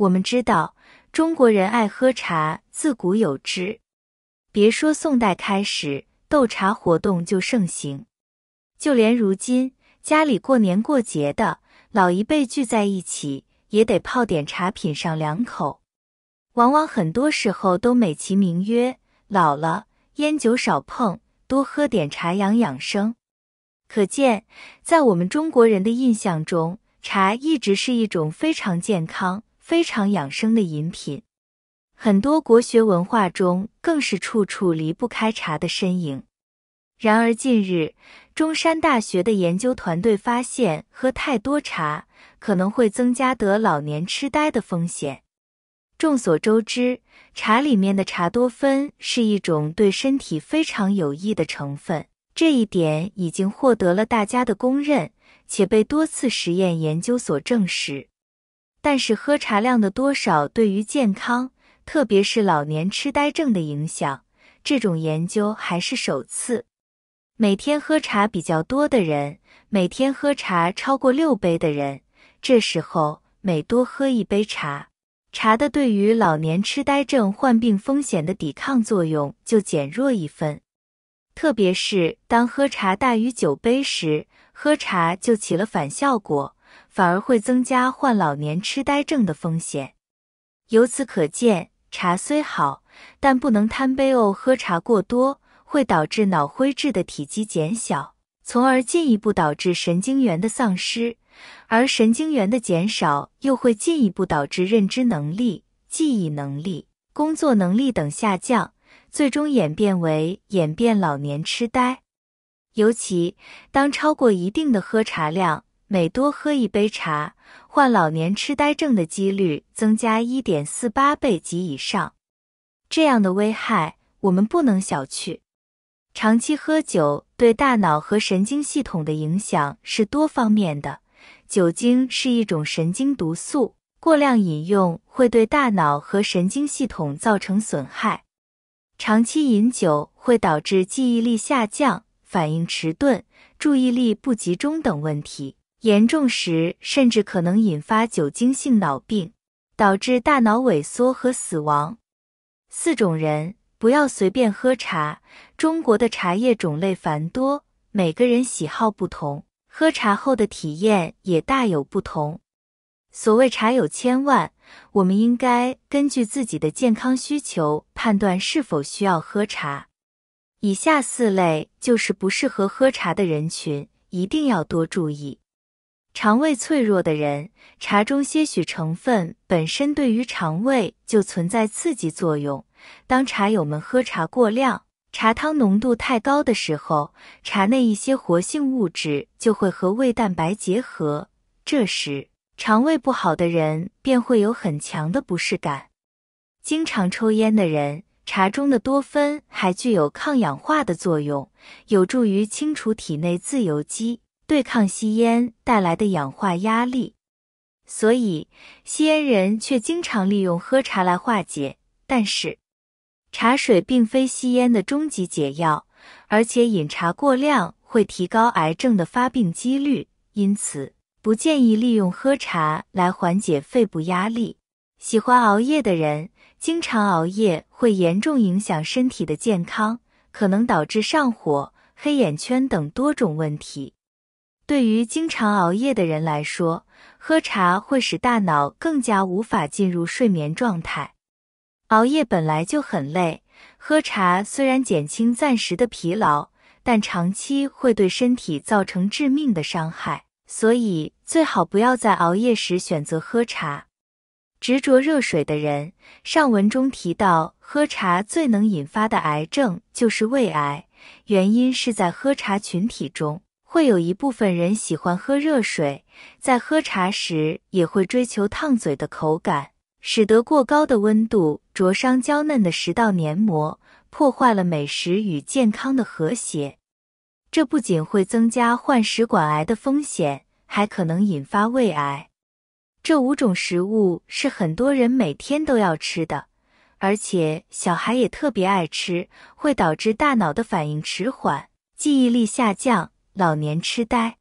我们知道中国人爱喝茶，自古有之。别说宋代开始斗茶活动就盛行，就连如今家里过年过节的老一辈聚在一起，也得泡点茶品上两口。往往很多时候都美其名曰“老了，烟酒少碰，多喝点茶养养生”。可见，在我们中国人的印象中，茶一直是一种非常健康。非常养生的饮品，很多国学文化中更是处处离不开茶的身影。然而，近日中山大学的研究团队发现，喝太多茶可能会增加得老年痴呆的风险。众所周知，茶里面的茶多酚是一种对身体非常有益的成分，这一点已经获得了大家的公认，且被多次实验研究所证实。但是喝茶量的多少对于健康，特别是老年痴呆症的影响，这种研究还是首次。每天喝茶比较多的人，每天喝茶超过六杯的人，这时候每多喝一杯茶，茶的对于老年痴呆症患病风险的抵抗作用就减弱一分。特别是当喝茶大于九杯时，喝茶就起了反效果。反而会增加患老年痴呆症的风险。由此可见，茶虽好，但不能贪杯哦。喝茶过多会导致脑灰质的体积减小，从而进一步导致神经元的丧失，而神经元的减少又会进一步导致认知能力、记忆能力、工作能力等下降，最终演变为演变老年痴呆。尤其当超过一定的喝茶量。每多喝一杯茶，患老年痴呆症的几率增加一点四八倍及以上。这样的危害我们不能小觑。长期喝酒对大脑和神经系统的影响是多方面的。酒精是一种神经毒素，过量饮用会对大脑和神经系统造成损害。长期饮酒会导致记忆力下降、反应迟钝、注意力不集中等问题。严重时甚至可能引发酒精性脑病，导致大脑萎缩和死亡。四种人不要随便喝茶。中国的茶叶种类繁多，每个人喜好不同，喝茶后的体验也大有不同。所谓茶有千万，我们应该根据自己的健康需求判断是否需要喝茶。以下四类就是不适合喝茶的人群，一定要多注意。肠胃脆弱的人，茶中些许成分本身对于肠胃就存在刺激作用。当茶友们喝茶过量，茶汤浓度太高的时候，茶内一些活性物质就会和胃蛋白结合，这时肠胃不好的人便会有很强的不适感。经常抽烟的人，茶中的多酚还具有抗氧化的作用，有助于清除体内自由基。对抗吸烟带来的氧化压力，所以吸烟人却经常利用喝茶来化解。但是，茶水并非吸烟的终极解药，而且饮茶过量会提高癌症的发病几率，因此不建议利用喝茶来缓解肺部压力。喜欢熬夜的人，经常熬夜会严重影响身体的健康，可能导致上火、黑眼圈等多种问题。对于经常熬夜的人来说，喝茶会使大脑更加无法进入睡眠状态。熬夜本来就很累，喝茶虽然减轻暂时的疲劳，但长期会对身体造成致命的伤害。所以，最好不要在熬夜时选择喝茶。执着热水的人，上文中提到，喝茶最能引发的癌症就是胃癌，原因是在喝茶群体中。会有一部分人喜欢喝热水，在喝茶时也会追求烫嘴的口感，使得过高的温度灼伤娇嫩的食道黏膜，破坏了美食与健康的和谐。这不仅会增加患食管癌的风险，还可能引发胃癌。这五种食物是很多人每天都要吃的，而且小孩也特别爱吃，会导致大脑的反应迟缓、记忆力下降。老年痴呆。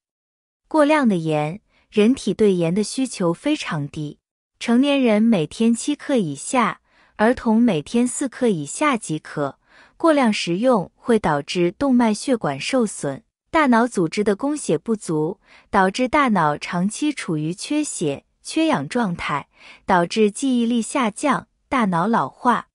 过量的盐，人体对盐的需求非常低，成年人每天七克以下，儿童每天四克以下即可。过量食用会导致动脉血管受损，大脑组织的供血不足，导致大脑长期处于缺血缺氧状态，导致记忆力下降、大脑老化。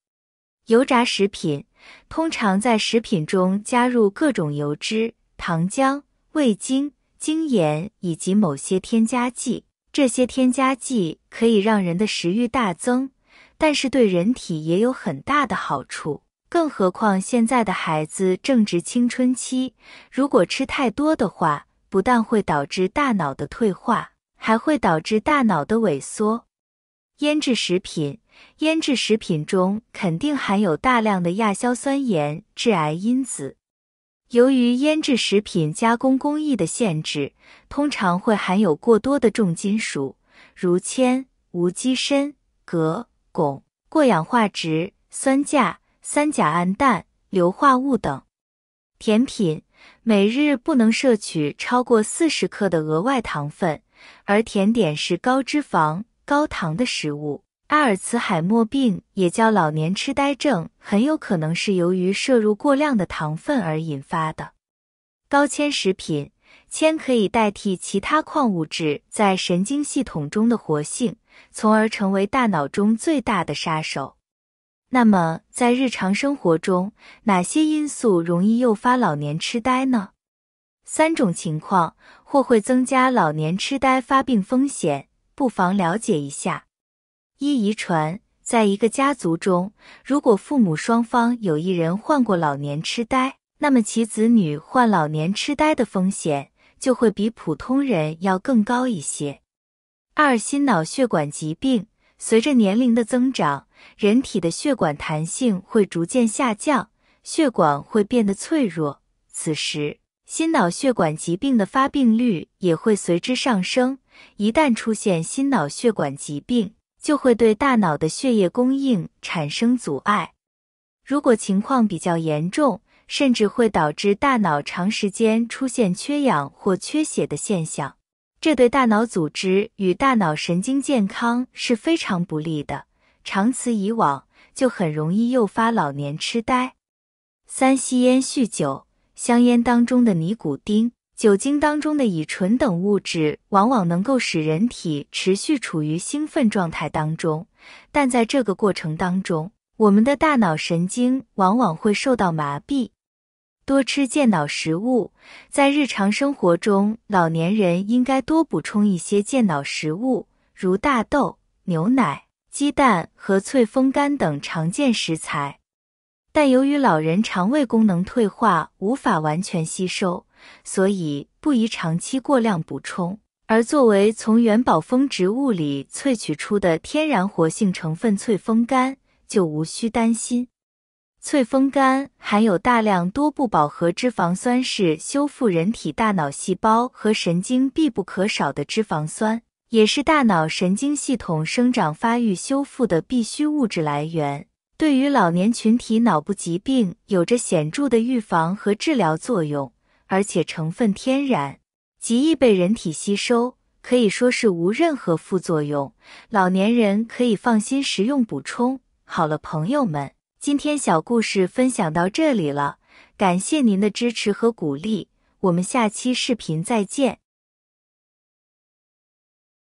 油炸食品通常在食品中加入各种油脂。糖浆、味精、精盐以及某些添加剂，这些添加剂可以让人的食欲大增，但是对人体也有很大的好处。更何况现在的孩子正值青春期，如果吃太多的话，不但会导致大脑的退化，还会导致大脑的萎缩。腌制食品，腌制食品中肯定含有大量的亚硝酸盐，致癌因子。由于腌制食品加工工艺的限制，通常会含有过多的重金属，如铅、无机砷、镉、汞、过氧化值、酸价、三甲胺氮、硫化物等。甜品每日不能摄取超过四十克的额外糖分，而甜点是高脂肪、高糖的食物。阿尔茨海默病也叫老年痴呆症，很有可能是由于摄入过量的糖分而引发的。高铅食品，铅可以代替其他矿物质在神经系统中的活性，从而成为大脑中最大的杀手。那么，在日常生活中，哪些因素容易诱发老年痴呆呢？三种情况或会增加老年痴呆发病风险，不妨了解一下。一、遗传，在一个家族中，如果父母双方有一人患过老年痴呆，那么其子女患老年痴呆的风险就会比普通人要更高一些。二、心脑血管疾病，随着年龄的增长，人体的血管弹性会逐渐下降，血管会变得脆弱，此时心脑血管疾病的发病率也会随之上升。一旦出现心脑血管疾病，就会对大脑的血液供应产生阻碍，如果情况比较严重，甚至会导致大脑长时间出现缺氧或缺血的现象，这对大脑组织与大脑神经健康是非常不利的。长此以往，就很容易诱发老年痴呆。三、吸烟酗酒，香烟当中的尼古丁。酒精当中的乙醇等物质往往能够使人体持续处于兴奋状态当中，但在这个过程当中，我们的大脑神经往往会受到麻痹。多吃健脑食物，在日常生活中，老年人应该多补充一些健脑食物，如大豆、牛奶、鸡蛋和脆风干等常见食材。但由于老人肠胃功能退化，无法完全吸收，所以不宜长期过量补充。而作为从元宝枫植物里萃取出的天然活性成分翠风干，就无需担心。翠风干含有大量多不饱和脂肪酸，是修复人体大脑细胞和神经必不可少的脂肪酸，也是大脑神经系统生长发育修复的必需物质来源。对于老年群体脑部疾病有着显著的预防和治疗作用，而且成分天然，极易被人体吸收，可以说是无任何副作用。老年人可以放心食用补充。好了，朋友们，今天小故事分享到这里了，感谢您的支持和鼓励，我们下期视频再见。